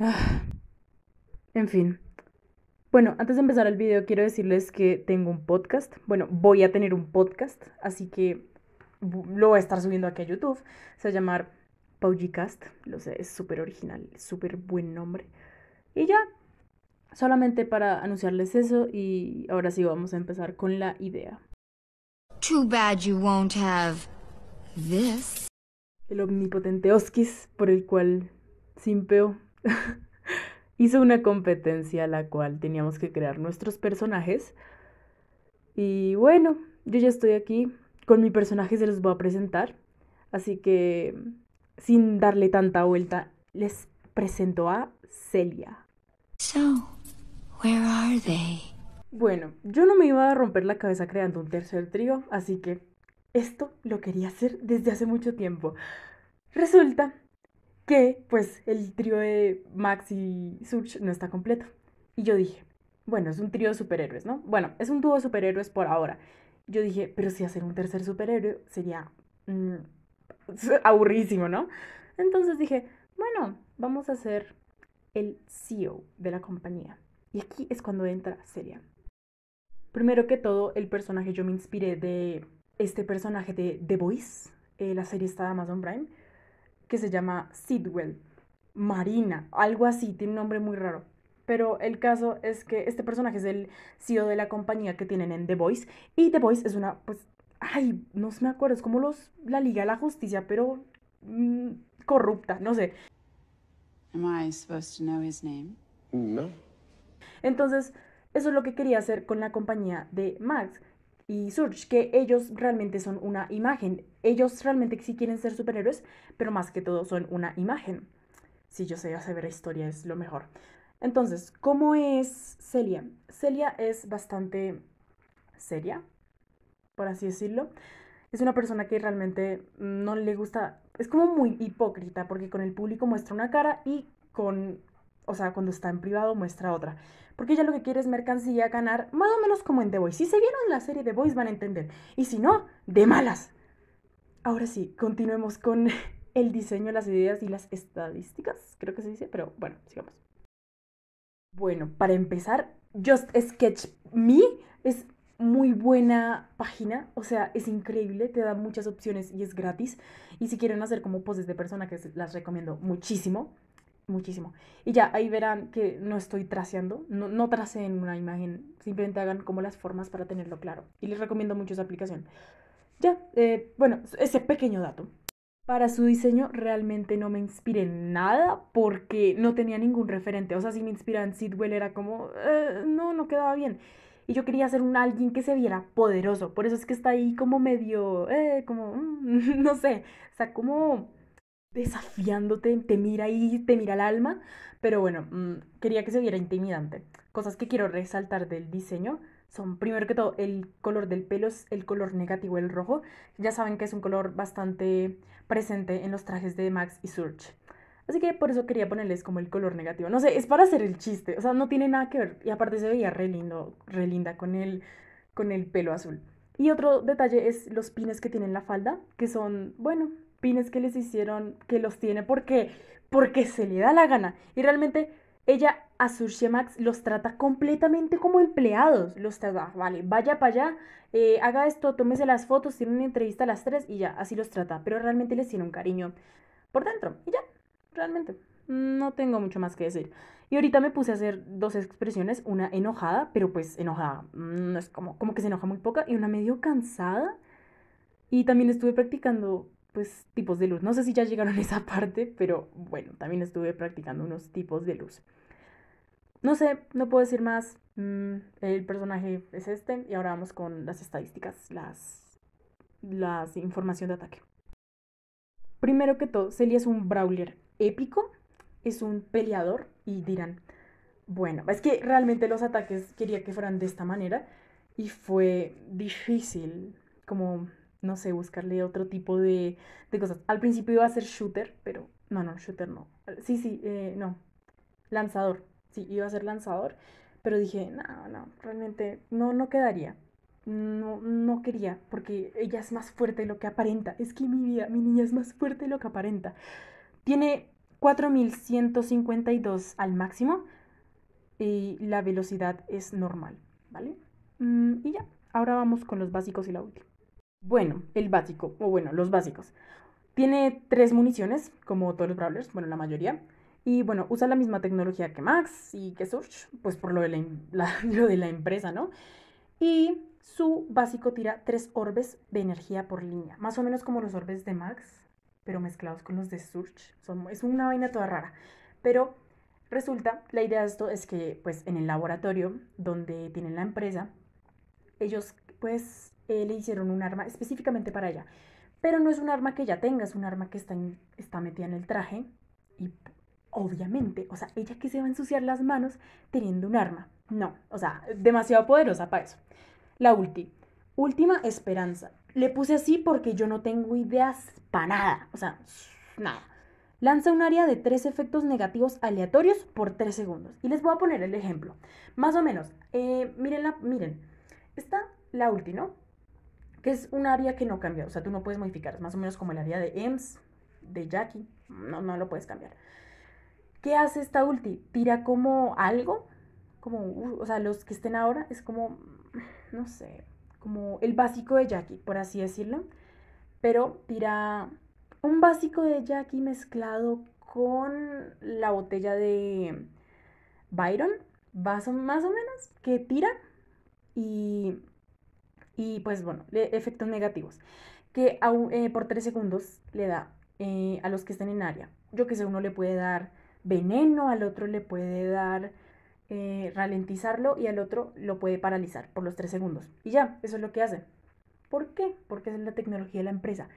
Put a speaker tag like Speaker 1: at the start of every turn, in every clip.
Speaker 1: En fin. Bueno, antes de empezar el video quiero decirles que tengo un podcast. Bueno, voy a tener un podcast, así que lo voy a estar subiendo aquí a YouTube. Se va a llamar PaujiCast, Lo sé, es súper original, súper buen nombre. Y ya, solamente para anunciarles eso y ahora sí vamos a empezar con la idea. Too bad you won't have El omnipotente Oskis, por el cual simpeo hizo una competencia a la cual teníamos que crear nuestros personajes. Y bueno, yo ya estoy aquí. Con mi personaje se los voy a presentar. Así que, sin darle tanta vuelta, les presento a Celia. where are they? Bueno, yo no me iba a romper la cabeza creando un tercer trío, así que esto lo quería hacer desde hace mucho tiempo. Resulta que pues el trío de Max y Surge no está completo. Y yo dije, bueno, es un trío de superhéroes, ¿no? Bueno, es un dúo de superhéroes por ahora. Yo dije, pero si hacer un tercer superhéroe sería mm, aburrísimo, ¿no? Entonces dije, bueno, vamos a hacer el CEO de la compañía. Y aquí es cuando entra Celia. Primero que todo, el personaje yo me inspiré de este personaje de The Voice, eh, la serie está de Amazon Prime que se llama Sidwell, Marina, algo así, tiene un nombre muy raro. Pero el caso es que este personaje es el CEO de la compañía que tienen en The Voice. Y The Voice es una, pues, ay, no se me acuerdo, es como los, la Liga de la Justicia, pero mm, corrupta, no sé. I No. Entonces, eso es lo que quería hacer con la compañía de Max y Surge, que ellos realmente son una imagen. Ellos realmente sí quieren ser superhéroes, pero más que todo son una imagen. Si yo sé hacer historia es lo mejor. Entonces, ¿cómo es Celia? Celia es bastante seria, por así decirlo. Es una persona que realmente no le gusta, es como muy hipócrita, porque con el público muestra una cara y con o sea, cuando está en privado muestra otra. Porque ella lo que quiere es mercancía, ganar más o menos como en The Voice. Si se vieron la serie The Voice van a entender. Y si no, de malas. Ahora sí, continuemos con el diseño, las ideas y las estadísticas, creo que se dice, pero bueno, sigamos. Bueno, para empezar, Just Sketch Me es muy buena página, o sea, es increíble, te da muchas opciones y es gratis. Y si quieren hacer como poses de persona, que las recomiendo muchísimo, muchísimo. Y ya ahí verán que no estoy traceando. no, no traceen una imagen, simplemente hagan como las formas para tenerlo claro. Y les recomiendo mucho esa aplicación. Ya, eh, bueno, ese pequeño dato. Para su diseño realmente no me inspiré en nada porque no tenía ningún referente. O sea, si me inspiran Sidwell era como, eh, no, no quedaba bien. Y yo quería ser un alguien que se viera poderoso. Por eso es que está ahí como medio, eh, como, mm, no sé. O sea, como desafiándote, te mira y te mira el alma, pero bueno, mm, quería que se viera intimidante. Cosas que quiero resaltar del diseño son, primero que todo, el color del pelo es el color negativo, el rojo. Ya saben que es un color bastante presente en los trajes de Max y Surge. Así que por eso quería ponerles como el color negativo. No sé, es para hacer el chiste, o sea, no tiene nada que ver. Y aparte se veía re lindo, re linda con el, con el pelo azul. Y otro detalle es los pines que tiene la falda, que son, bueno, pines que les hicieron, que los tiene porque, porque se le da la gana. Y realmente ella a max los trata completamente como empleados. Los trata, ah, vale, vaya para allá, eh, haga esto, tómese las fotos, tiene una entrevista a las tres y ya, así los trata. Pero realmente les tiene un cariño por dentro. Y ya, realmente. No tengo mucho más que decir. Y ahorita me puse a hacer dos expresiones, una enojada, pero pues enojada, mm, no es como, como que se enoja muy poca, y una medio cansada. Y también estuve practicando pues tipos de luz. No sé si ya llegaron a esa parte, pero bueno, también estuve practicando unos tipos de luz. No sé, no puedo decir más. Mm, el personaje es este y ahora vamos con las estadísticas, las, las información de ataque. Primero que todo, Celia es un brawler épico, es un peleador y dirán, bueno, es que realmente los ataques quería que fueran de esta manera y fue difícil como no sé, buscarle otro tipo de, cosas. Al principio iba a ser shooter, pero no, no, shooter no. Sí, sí, eh, no. Lanzador. Sí, iba a ser lanzador, pero dije, no, no, realmente no, no quedaría. No, no quería, porque ella es más fuerte de lo que aparenta. Es que mi vida, mi niña es más fuerte de lo que aparenta. Tiene 4152 al máximo y la velocidad es normal, ¿vale? Mm, y ya, ahora vamos con los básicos y la última. Bueno, el básico, o bueno, los básicos. Tiene tres municiones, como todos los Brawlers, bueno, la mayoría. Y bueno, usa la misma tecnología que Max y que Surge, pues por lo de la, de la empresa, ¿no? Y su básico tira tres orbes de energía por línea, más o menos como los orbes de Max, pero mezclados con los de Surge. es una vaina toda rara. Pero resulta, la idea de esto es que pues en el laboratorio donde tienen la empresa, ellos pues eh, le hicieron un arma específicamente para ella. Pero no es un arma que ella tenga, es un arma que está, está metida en el traje. Y obviamente, o sea, ella que se va a ensuciar las manos teniendo un arma. No, o sea, demasiado poderosa para eso. La ulti. Última esperanza. Le puse así porque yo no tengo ideas para nada. O sea, nada. Lanza un área de tres efectos negativos aleatorios por tres segundos. Y les voy a poner el ejemplo. Más o menos. Eh, miren, la, miren. Está la última, ¿no? que es un área que no cambia, o sea, tú no puedes modificar, es más o menos como el área de EMS, de Jackie, no, no lo puedes cambiar. ¿Qué hace esta ulti? Tira como algo, como, uh, o sea, los que estén ahora es como, no sé, como el básico de Jackie, por así decirlo, pero tira un básico de Jackie mezclado con la botella de Byron, más o menos, que tira y y pues bueno, efectos negativos, que eh, por tres segundos le da eh, a los que estén en área. Yo que sé, uno le puede dar veneno, al otro le puede dar eh, ralentizarlo y al otro lo puede paralizar por los tres segundos. Y ya, eso es lo que hace. ¿Por qué? Porque es la tecnología de la empresa.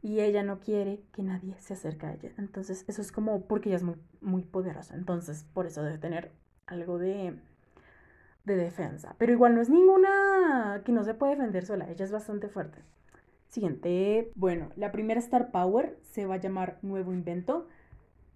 Speaker 1: Y ella no quiere que nadie se acerque a ella. Entonces, eso es como porque ella es muy, muy poderosa. Entonces, por eso debe tener algo de de defensa. Pero igual no es ninguna que no se puede defender sola, ella es bastante fuerte. Siguiente, bueno, la primera Star Power se va a llamar Nuevo Invento,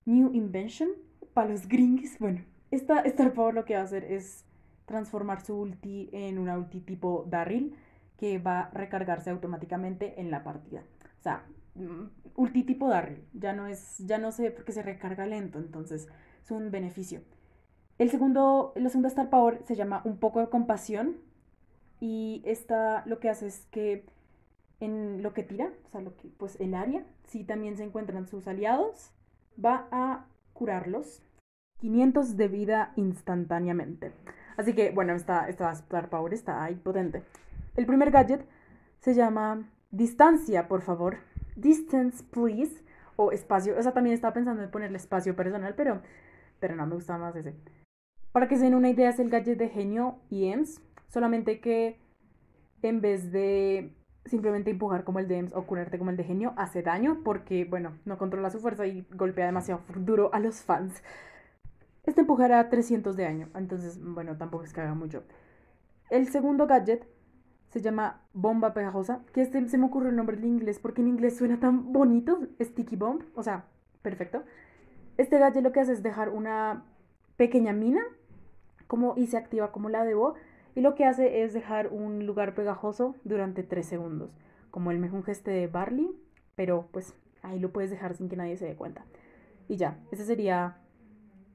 Speaker 1: New Invention, para los gringos. Bueno, esta Star Power lo que va a hacer es transformar su ulti en una ulti tipo Darryl que va a recargarse automáticamente en la partida. O sea, mm, ulti tipo Darryl, ya no es ya no sé porque se recarga lento, entonces es un beneficio. El segundo, el segundo Star Power se llama Un poco de compasión y esta lo que hace es que en lo que tira, o sea, lo que, pues el área, si también se encuentran sus aliados, va a curarlos 500 de vida instantáneamente. Así que, bueno, esta, esta Star Power está ahí potente. El primer gadget se llama Distancia, por favor. Distance, please. O espacio. O sea, también estaba pensando en ponerle espacio personal, pero, pero no, me gusta más ese. Para que se den una idea, es el gadget de genio y EMS, solamente que en vez de simplemente empujar como el de EMS o curarte como el de genio, hace daño porque, bueno, no controla su fuerza y golpea demasiado duro a los fans. Este empujará 300 de daño, entonces, bueno, tampoco es que haga mucho. El segundo gadget se llama bomba pegajosa, que este se me ocurre el nombre en inglés porque en inglés suena tan bonito, sticky bomb, o sea, perfecto. Este gadget lo que hace es dejar una pequeña mina como, y se activa como la debo y lo que hace es dejar un lugar pegajoso durante 3 segundos, como el mejor gesto de Barley, pero pues ahí lo puedes dejar sin que nadie se dé cuenta. Y ya, ese sería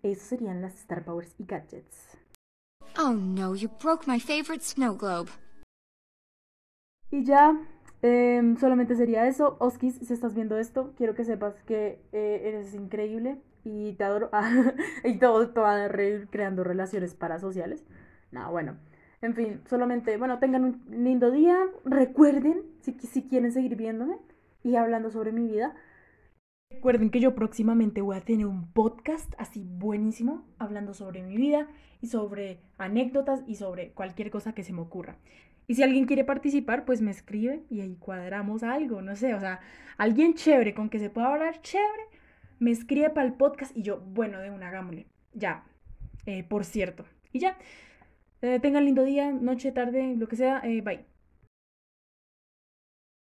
Speaker 1: esos serían las Star Powers y gadgets. Oh no, you broke my favorite snow globe. Y ya, em, solamente sería eso. Oskis, si estás viendo esto, quiero que sepas que eh, eres increíble y te adoro. y todo, toda reír creando relaciones parasociales. No, bueno. En fin, solamente, bueno, tengan un lindo día. Recuerden, si, si quieren seguir viéndome y hablando sobre mi vida, Recuerden que yo próximamente voy a tener un podcast así buenísimo hablando sobre mi vida y sobre anécdotas y sobre cualquier cosa que se me ocurra. Y si alguien quiere participar, pues me escribe y ahí cuadramos algo, no sé, o sea, alguien chévere con que se pueda hablar chévere me escribe para el podcast y yo, bueno, de una, hagámosle. Ya, eh, por cierto. Y ya, eh, tengan lindo día, noche, tarde, lo que sea, eh, bye.